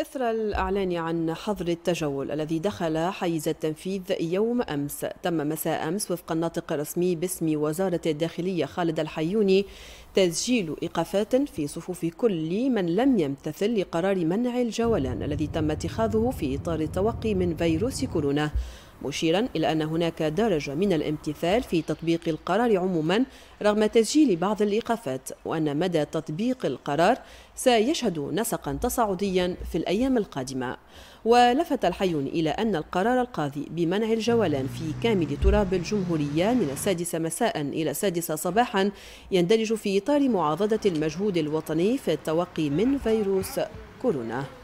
أثر الإعلان عن حظر التجول الذي دخل حيز التنفيذ يوم أمس تم مساء أمس وفق الناطق الرسمي باسم وزارة الداخلية خالد الحيوني تسجيل إيقافات في صفوف كل من لم يمتثل لقرار منع الجولان الذي تم اتخاذه في إطار التوقي من فيروس كورونا مشيرا إلى أن هناك درجة من الامتثال في تطبيق القرار عموما رغم تسجيل بعض الإيقافات وأن مدى تطبيق القرار سيشهد نسقا تصاعديا في الأيام القادمة ولفت الحي إلى أن القرار القاضي بمنع الجولان في كامل تراب الجمهورية من السادسة مساء إلى السادسة صباحا يندرج في إطار معاضدة المجهود الوطني في التوقي من فيروس كورونا